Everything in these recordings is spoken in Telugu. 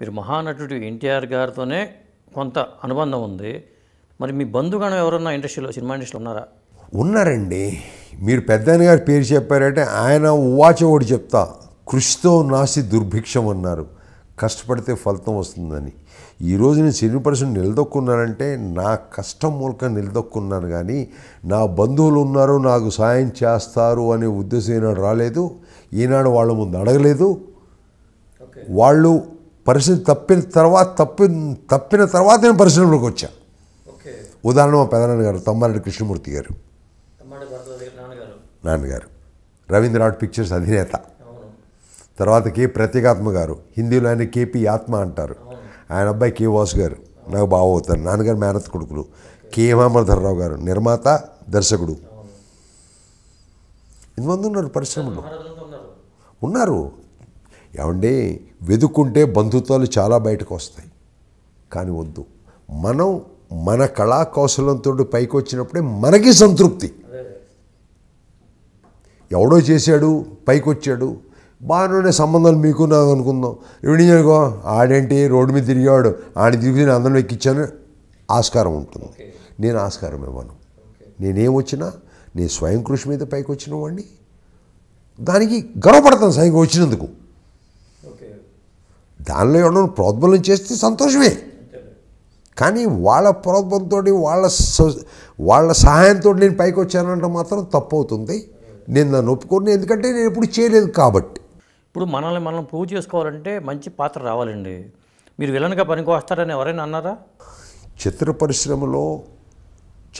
మీరు మహానటుడు ఎన్టీఆర్ గారితోనే కొంత అనుబంధం ఉంది మరి మీ బంధుగణం ఎవరన్నా ఇండస్ట్రీలో సినిమా ఇండస్ట్రీలో ఉన్నారా ఉన్నారండి మీరు పెద్దాయన గారి పేరు చెప్పారంటే ఆయన ఒకటి చెప్తా కృషితో నాసి దుర్భిక్షం అన్నారు కష్టపడితే ఫలితం వస్తుందని ఈరోజు నేను సినీ పర్సన్ నిలదొక్కున్నానంటే నా కష్టం మూలక నిలదొక్కున్నాను కానీ నా బంధువులు ఉన్నారు నాకు సాయం చేస్తారు అనే ఉద్దేశం ఈనాడు రాలేదు ఈనాడు వాళ్ళ ముందు అడగలేదు వాళ్ళు పరిశ్రమ తప్పిన తర్వాత తప్పి తప్పిన తర్వాత నేను పరిశ్రమలోకి వచ్చా ఉదాహరణ మా పెదనాన్న గారు తమ్మారెడ్డి కృష్ణమూర్తి గారు నాన్నగారు రవీంద్ర పిక్చర్స్ అధినేత తర్వాత కే ప్రత్యేకాత్మ గారు హిందీలో ఆయన కేపీ ఆత్మ అంటారు ఆయన అబ్బాయి కే వాసు గారు నాకు బావ అవుతారు నాన్నగారు మేనత్ కొడుకులు కే మామర్ధరరావు గారు నిర్మాత దర్శకుడు ఇంతమంది ఉన్నారు పరిశ్రమలో ఉన్నారు ఏమండి వెతుకుంటే బంధుత్వాలు చాలా బయటకు వస్తాయి కానీ వద్దు మనం మన కళా కౌశలంతో పైకి వచ్చినప్పుడే మనకి సంతృప్తి ఎవడో చేశాడు పైకి వచ్చాడు బాగానే సంబంధాలు మీకు నాకు అనుకుందాం ఎవడిగో ఆడేంటి రోడ్డు మీద తిరిగాడు ఆడ తిరిగి నేను అందరం ఎక్కించాను ఆస్కారం ఉంటుంది నేను ఆస్కారం ఇవ్వను నేనేం వచ్చినా నేను స్వయం కృషి మీద పైకి వచ్చిన వాడిని దానికి గర్వపడతాను స్వయంగా వచ్చినందుకు దానిలో ఎవడో ప్రోద్బలం చేస్తే సంతోషమే కానీ వాళ్ళ ప్రోద్బలంతో వాళ్ళ వాళ్ళ సహాయంతో నేను పైకి వచ్చానంటే మాత్రం తప్పు అవుతుంది నేను దాన్ని ఒప్పుకోను ఎందుకంటే నేను ఎప్పుడు చేయలేదు కాబట్టి ఇప్పుడు మనల్ని మనం ప్రూవ్ చేసుకోవాలంటే మంచి పాత్ర రావాలండి మీరు విలన్గా పనికి వస్తారని ఎవరైనా అన్నారా చిత్ర పరిశ్రమలో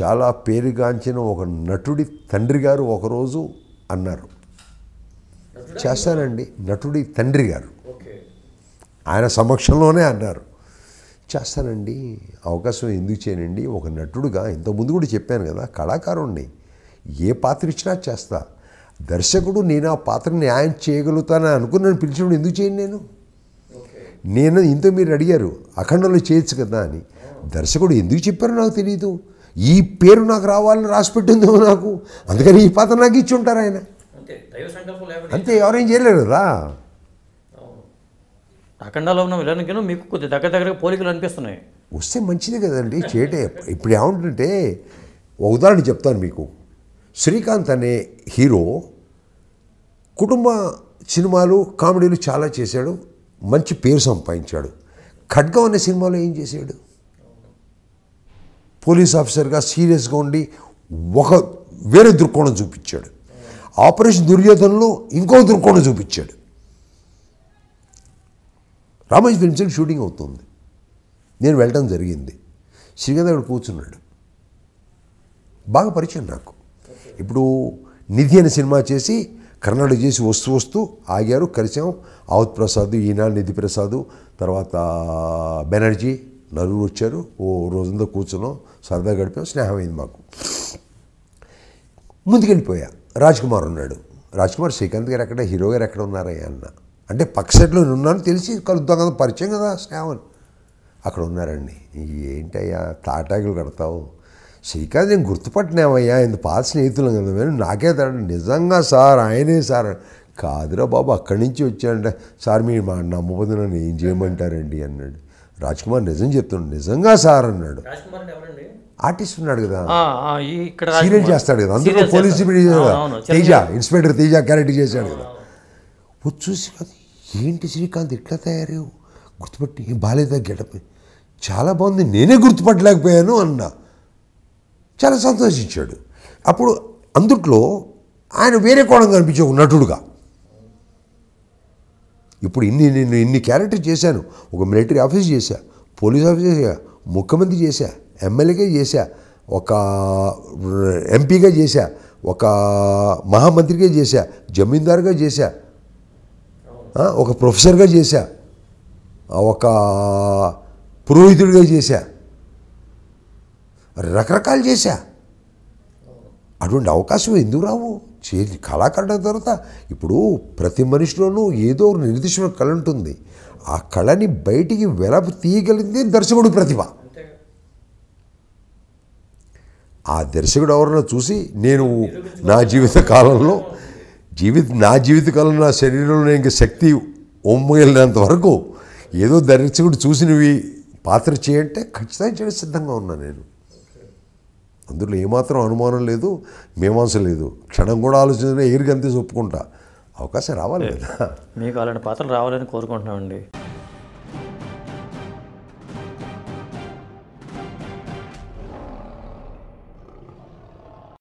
చాలా పేరుగాంచిన ఒక నటుడి తండ్రి గారు ఒకరోజు అన్నారు చేస్తానండి నటుడి తండ్రి గారు ఆయన సమక్షంలోనే అన్నారు చేస్తానండి అవకాశం ఎందుకు చేయనండి ఒక నటుడుగా ఇంతకుముందు కూడా చెప్పాను కదా కళాకారుణ్ణి ఏ పాత్ర ఇచ్చినా చేస్తా దర్శకుడు నేను ఆ పాత్రని న్యాయం చేయగలుగుతానని అనుకుని నన్ను పిలిచినప్పుడు ఎందుకు చేయను నేను నేను ఇంతో మీరు అడిగారు అఖండంలో చేయొచ్చు కదా అని దర్శకుడు ఎందుకు చెప్పారో నాకు తెలియదు ఈ పేరు నాకు రావాలని రాసిపెట్టిందో నాకు అందుకని ఈ పాత్ర నాకు ఇచ్చి ఉంటారు ఆయన అంతే ఎవరేం చేయలేరు కదా రాకండాలో ఉన్న విలన్కిను మీకు కొద్ది దగ్గర దగ్గర పోలికలు అనిపిస్తున్నాయి వస్తే మంచిది కదండి చేయటే ఇప్పుడు ఏమంటుంటే ఒక ఉదాహరణ చెప్తాను మీకు శ్రీకాంత్ అనే హీరో కుటుంబ సినిమాలు కామెడీలు చాలా చేశాడు మంచి పేరు సంపాదించాడు ఖడ్గం అనే సినిమాలో ఏం చేశాడు పోలీస్ ఆఫీసర్గా సీరియస్గా ఉండి ఒక వేరే దృక్కోణం చూపించాడు ఆపరేషన్ దుర్యోధనలో ఇంకో దృక్కోణం చూపించాడు రామోజ్ ఫిల్మ్ షూటింగ్ అవుతుంది నేను వెళ్ళటం జరిగింది శ్రీకాంత్ అక్కడ కూర్చున్నాడు బాగా పరిచయం నాకు ఇప్పుడు నిధి అనే సినిమా చేసి కర్ణాటక చేసి వస్తూ వస్తూ ఆగారు కలిసాం ఆవుత్ ప్రసాద్ ఈనాడు నిధి ప్రసాద్ తర్వాత బెనర్జీ నలుగురు వచ్చారు ఓ రోజంతా కూర్చున్నాం సరదా గడిపాం స్నేహమైంది మాకు ముందుకెళ్ళిపోయా రాజ్ కుమార్ ఉన్నాడు రాజ్ కుమార్ శ్రీకాంత్ గారు ఎక్కడ హీరో గారు ఎక్కడ ఉన్నారయ్యా అన్న అంటే పక్షట్లో ఉన్నాను తెలిసి కలుద్దాం కదా పరిచయం కదా స్నేహం అక్కడ ఉన్నారండి ఏంటయ్యా తాటాకులు కడతావు శ్రీకాంత్ నేను గుర్తుపట్టినామయ్యా ఇంత పాత స్నేహితులు కదా మేము నాకే తరండి నిజంగా సార్ ఆయనే సార్ కాదురా బాబు అక్కడి నుంచి వచ్చాడంటే సార్ మీరు మా నమ్మబోదు నన్ను ఏం చేయమంటారండి అన్నాడు రాజ్ కుమార్ నిజం చెప్తున్నాడు నిజంగా సార్ అన్నాడు ఆర్టిస్ట్ ఉన్నాడు కదా సీరియల్ చేస్తాడు కదా అందులో police Teja inspector Teja character చేశాడు కదా వచ్చి చూసి ఏంటి శ్రీకాంత్ ఇట్లా తయారయ్యావు గుర్తుపట్టి ఏం బాగాలేదా గెటప్ చాలా బాగుంది నేనే గుర్తుపట్టలేకపోయాను అన్న చాలా సంతోషించాడు అప్పుడు అందుట్లో ఆయన వేరే కోణంగా అనిపించే ఒక నటుడుగా ఇప్పుడు ఇన్ని నేను ఇన్ని క్యారెక్టర్ చేశాను ఒక మిలిటరీ ఆఫీస్ చేశా పోలీస్ ఆఫీస్ చేశా ముఖ్యమంత్రి చేశా ఎమ్మెల్యేగా చేశా ఒక ఎంపీగా చేశా ఒక మహామంత్రిగా చేశా జమీందారుగా చేశా ఒక ప్రొఫెసర్గా చేశా ఒక పురోహితుడిగా చేశా రకరకాలు చేశా అటువంటి అవకాశం ఎందుకు రావు చే కళాకారుడు తర్వాత ఇప్పుడు ప్రతి మనిషిలోనూ ఏదో నిర్దిష్టమైన కళ ఉంటుంది ఆ కళని బయటికి వెలప తీయగలిగితే దర్శకుడు ప్రతిభ ఆ దర్శకుడు ఎవరన్నా చూసి నేను నా జీవిత కాలంలో జీవిత నా జీవితకాలంలో నా శరీరంలో ఇంక శక్తి ఒమ్మగిలినంత వరకు ఏదో దర్శకుడు చూసినవి పాత్ర చేయంటే ఖచ్చితంగా చేయడం సిద్ధంగా ఉన్నా నేను అందులో ఏమాత్రం అనుమానం లేదు మీమాంస లేదు క్షణం కూడా ఆలోచన అంతే ఒప్పుకుంటా అవకాశం రావాలి కదా మీకు అలాంటి పాత్రలు రావాలని కోరుకుంటున్నామండి